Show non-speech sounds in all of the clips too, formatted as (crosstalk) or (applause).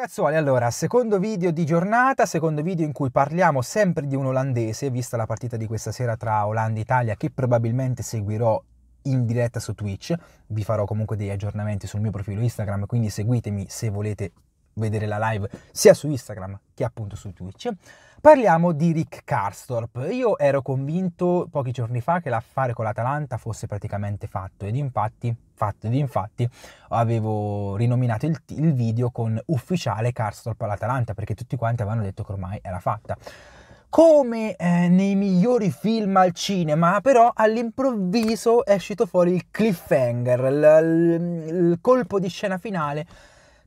Ragazzuoli, allora, secondo video di giornata, secondo video in cui parliamo sempre di un olandese, vista la partita di questa sera tra Olanda e Italia, che probabilmente seguirò in diretta su Twitch, vi farò comunque degli aggiornamenti sul mio profilo Instagram, quindi seguitemi se volete vedere la live sia su Instagram che appunto su Twitch. Parliamo di Rick Karstorp. Io ero convinto pochi giorni fa che l'affare con l'Atalanta fosse praticamente fatto ed infatti, fatto ed infatti avevo rinominato il, il video con ufficiale Karstorp all'Atalanta perché tutti quanti avevano detto che ormai era fatta come eh, nei migliori film al cinema, però all'improvviso è uscito fuori il cliffhanger, il, il, il colpo di scena finale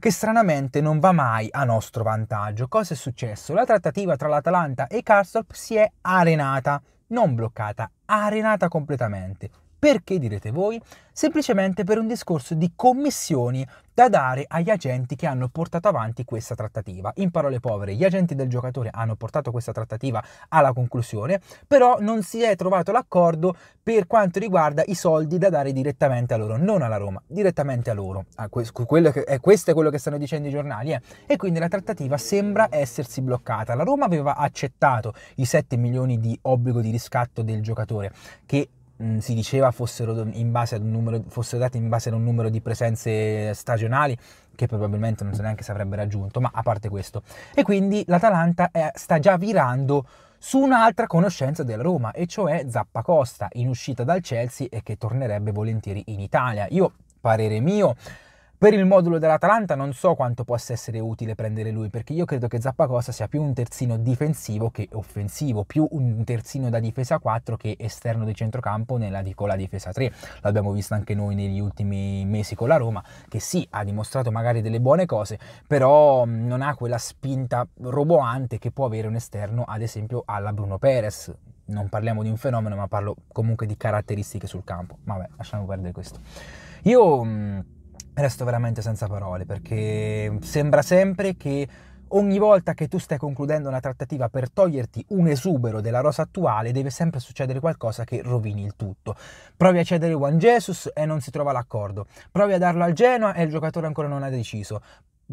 che stranamente non va mai a nostro vantaggio. Cosa è successo? La trattativa tra l'Atalanta e Karstorp si è arenata, non bloccata, arenata completamente. Perché direte voi? Semplicemente per un discorso di commissioni da dare agli agenti che hanno portato avanti questa trattativa. In parole povere, gli agenti del giocatore hanno portato questa trattativa alla conclusione, però non si è trovato l'accordo per quanto riguarda i soldi da dare direttamente a loro, non alla Roma, direttamente a loro. Ah, questo, che, eh, questo, è quello che stanno dicendo i giornali. Eh. E quindi la trattativa sembra essersi bloccata. La Roma aveva accettato i 7 milioni di obbligo di riscatto del giocatore, che mh, mm, si diceva fossero, in base ad un numero, fossero date in base ad un numero di presenze stagionali che probabilmente non so neanche se avrebbe raggiunto, ma a parte questo. E quindi l'Atalanta è, eh, sta già virando su un'altra conoscenza della Roma, e cioè Zappa Costa, in uscita dal Chelsea e che tornerebbe volentieri in Italia. Io, parere mio, per il modulo dell'Atalanta non so quanto possa essere utile prendere lui, perché io credo che Zappacosta sia più un terzino difensivo che offensivo, più un terzino da difesa 4 che esterno di centrocampo nella, con la difesa 3. L'abbiamo visto anche noi negli ultimi mesi con la Roma, che sì, ha dimostrato magari delle buone cose, però non ha quella spinta roboante che può avere un esterno, ad esempio, alla Bruno Perez, non parliamo di un fenomeno, ma parlo comunque di caratteristiche sul campo. Vabbè, lasciamo perdere questo. Io resto veramente senza parole perché sembra sempre che ogni volta che tu stai concludendo una trattativa per toglierti un esubero della rosa attuale deve sempre succedere qualcosa che rovini il tutto. Provi a cedere Juan Jesus e non si trova l'accordo, provi a darlo al Genoa e il giocatore ancora non ha deciso,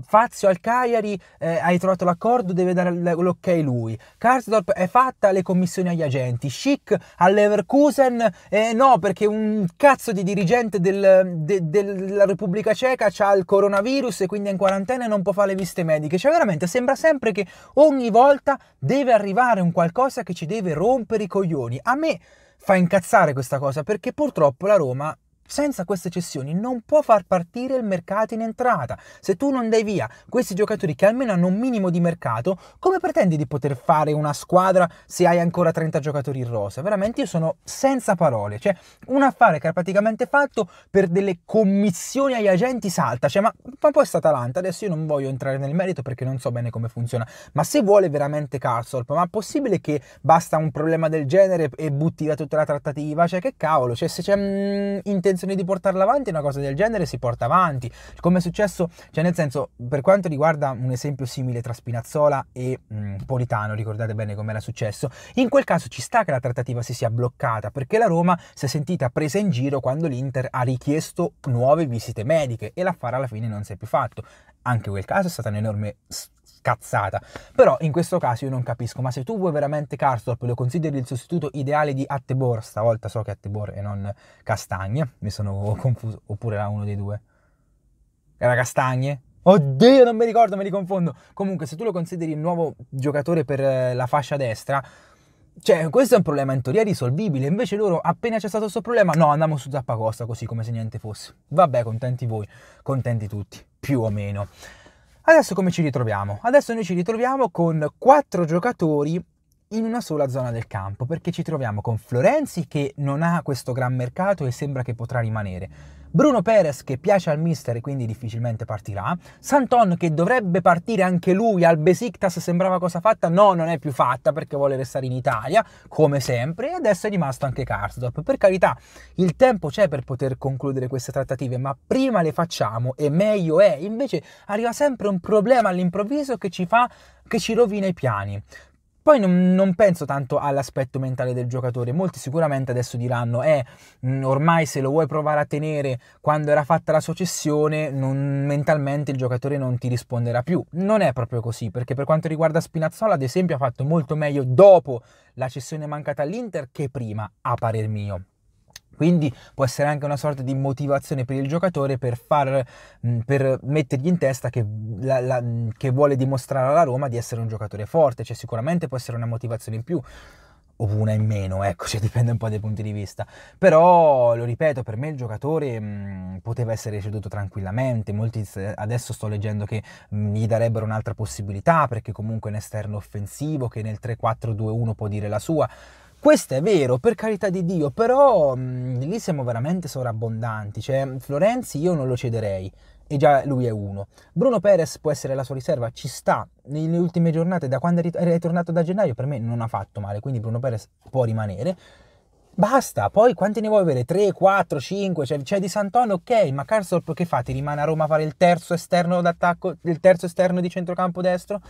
Fazio al Cagliari eh, hai trovato l'accordo, deve dare l'ok lui. Karsdorp è fatta le commissioni agli agenti. Schick all'Everkusen eh, no, perché un cazzo di dirigente del, de, della Repubblica Ceca ha il coronavirus e quindi è in quarantena e non può fare le visite mediche. Cioè veramente sembra sempre che ogni volta deve arrivare un qualcosa che ci deve rompere i coglioni. A me fa incazzare questa cosa perché purtroppo la Roma senza queste cessioni non può far partire il mercato in entrata. Se tu non dai via questi giocatori che almeno hanno un minimo di mercato, come pretendi di poter fare una squadra se hai ancora 30 giocatori in rosa? Veramente io sono senza parole. Cioè, un affare che ha praticamente fatto per delle commissioni agli agenti salta. Cioè, ma, ma poi è stata Atalanta. Adesso io non voglio entrare nel merito perché non so bene come funziona. Ma se vuole veramente Carsolp, ma è possibile che basta un problema del genere e butti via tutta la trattativa? Cioè, che cavolo? Cioè, se c'è mm, intenzione intenzione di portarla avanti una cosa del genere si porta avanti. Come è successo, cioè nel senso, per quanto riguarda un esempio simile tra Spinazzola e mh, mm, Politano, ricordate bene com'era successo, in quel caso ci sta che la trattativa si sia bloccata perché la Roma si è sentita presa in giro quando l'Inter ha richiesto nuove visite mediche e l'affare alla fine non si è più fatto. Anche quel caso è stata un'enorme storia cazzata. Però in questo caso io non capisco, ma se tu vuoi veramente Carstorp lo consideri il sostituto ideale di Attebor, stavolta so che Attebor e non Castagne, mi sono confuso, oppure era uno dei due. Era Castagne? Oddio, non mi ricordo, mi riconfondo. Comunque, se tu lo consideri il nuovo giocatore per eh, la fascia destra, cioè, questo è un problema in teoria risolvibile, invece loro appena c'è stato questo problema, no, andiamo su Zappacosta così come se niente fosse. Vabbè, contenti voi, contenti tutti, più o meno. Adesso come ci ritroviamo? Adesso noi ci ritroviamo con quattro giocatori in una sola zona del campo, perché ci troviamo con Florenzi che non ha questo gran mercato e sembra che potrà rimanere. Bruno Perez che piace al mister e quindi difficilmente partirà, Santon che dovrebbe partire anche lui al Besiktas sembrava cosa fatta, no non è più fatta perché vuole restare in Italia come sempre e adesso è rimasto anche Karsdorp. Per carità il tempo c'è per poter concludere queste trattative ma prima le facciamo e meglio è, invece arriva sempre un problema all'improvviso che ci fa che ci rovina i piani. Poi non, non penso tanto all'aspetto mentale del giocatore, molti sicuramente adesso diranno, eh, mm, ormai se lo vuoi provare a tenere quando era fatta la sua cessione, non, mentalmente il giocatore non ti risponderà più. Non è proprio così, perché per quanto riguarda Spinazzola, ad esempio, ha fatto molto meglio dopo la cessione mancata all'Inter che prima, a parer mio. Quindi può essere anche una sorta di motivazione per il giocatore per, far, mm, per mettergli in testa che, la, la, mm, che, vuole dimostrare alla Roma di essere un giocatore forte, cioè sicuramente può essere una motivazione in più o una in meno, ecco, (laughs) cioè dipende un po' dai punti di vista. Però, lo ripeto, per me il giocatore mh, mm, poteva essere ceduto tranquillamente, molti adesso sto leggendo che mh, gli darebbero un'altra possibilità perché comunque è un esterno offensivo che nel 3-4-2-1 può dire la sua questo è vero, per carità di Dio, però mh, mm, lì siamo veramente sovrabbondanti, cioè Florenzi io non lo cederei e già lui è uno. Bruno Perez può essere la sua riserva, ci sta, nelle ultime giornate da quando è ritornato da gennaio per me non ha fatto male, quindi Bruno Perez può rimanere. Basta, poi quanti ne vuoi avere? 3, 4, 5, c'è, c'è Di Sant'On, ok, ma Carsdorp che fa? Ti rimane a Roma a fare il terzo esterno d'attacco, il terzo esterno di centrocampo destro?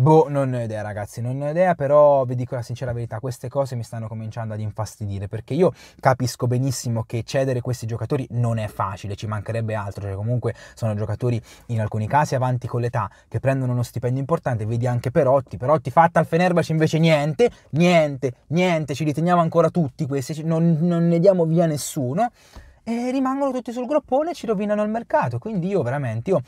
Boh, non ne ho idea ragazzi, non ne ho idea, però vi dico la sincera verità, queste cose mi stanno cominciando ad infastidire, perché io capisco benissimo che cedere questi giocatori non è facile, ci mancherebbe altro, cioè comunque sono giocatori in alcuni casi avanti con l'età, che prendono uno stipendio importante, vedi anche Perotti, Perotti fatta al Fenerbahce invece niente, niente, niente, ci riteniamo ancora tutti questi, non, non ne diamo via nessuno, e rimangono tutti sul groppone e ci rovinano il mercato, quindi io veramente, io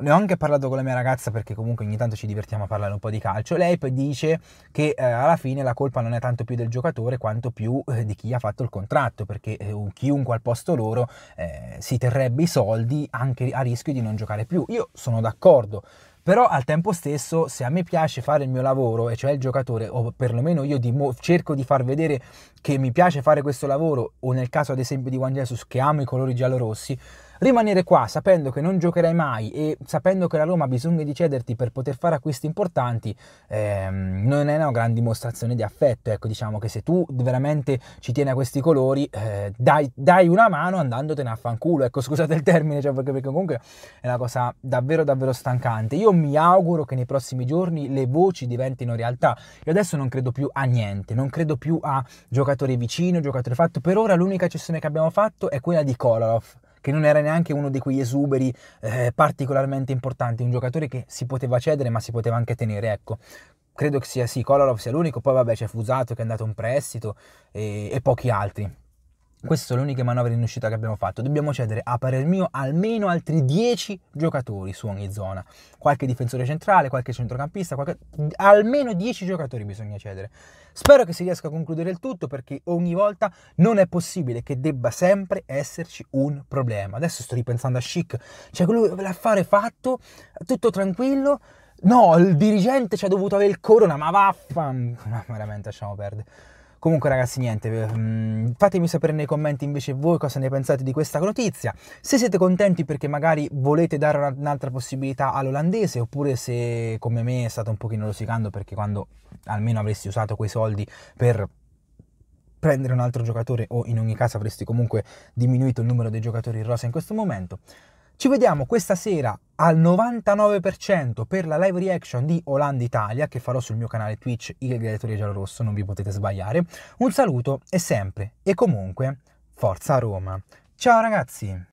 ne ho anche parlato con la mia ragazza perché comunque ogni tanto ci divertiamo a parlare un po' di calcio. Lei poi dice che eh, alla fine la colpa non è tanto più del giocatore quanto più eh, di chi ha fatto il contratto, perché eh, chiunque al posto loro eh, si terrebbe i soldi anche a rischio di non giocare più. Io sono d'accordo. Però al tempo stesso, se a me piace fare il mio lavoro, e cioè il giocatore, o perlomeno io di cerco di far vedere che mi piace fare questo lavoro, o nel caso ad esempio di Juan Jesus che amo i colori giallo-rossi, Rimanere qua sapendo che non giocherai mai e sapendo che la Roma ha bisogno di cederti per poter fare acquisti importanti ehm, non è una gran dimostrazione di affetto. Ecco, diciamo che se tu veramente ci tieni a questi colori, eh, dai, dai, una mano andandotene a fanculo. Ecco, scusate il termine, cioè perché, perché comunque è una cosa davvero, davvero stancante. Io mi auguro che nei prossimi giorni le voci diventino realtà. Io adesso non credo più a niente, non credo più a giocatori vicino, giocatori fatto. Per ora l'unica cessione che abbiamo fatto è quella di Kolarov che non era neanche uno di quegli esuberi eh, particolarmente importanti, un giocatore che si poteva cedere ma si poteva anche tenere, ecco. Credo che sia sì, Kolarov sia l'unico, poi vabbè c'è Fusato che è andato in prestito e, e pochi altri. Queste sono le uniche manovre in uscita che abbiamo fatto. Dobbiamo cedere, a parer mio, almeno altri 10 giocatori su ogni zona. Qualche difensore centrale, qualche centrocampista, qualche... almeno 10 giocatori bisogna cedere. Spero che si riesca a concludere il tutto perché ogni volta non è possibile che debba sempre esserci un problema. Adesso sto ripensando a Chic, cioè l'affare fatto, tutto tranquillo. No, il dirigente ci ha dovuto avere il corona, ma vaffan... (laughs) No, veramente lasciamo perdere. Comunque ragazzi niente, eh, mm, fatemi sapere nei commenti invece voi cosa ne pensate di questa notizia, se siete contenti perché magari volete dare un'altra possibilità all'olandese oppure se come me è stato un pochino rosicando perché quando almeno avresti usato quei soldi per prendere un altro giocatore o in ogni caso avresti comunque diminuito il numero dei giocatori in rosa in questo momento. Ci vediamo questa sera al 99% per la live reaction di Olanda Italia che farò sul mio canale Twitch Il Gladiatore Giallorosso, non vi potete sbagliare. Un saluto e sempre e comunque Forza Roma. Ciao ragazzi!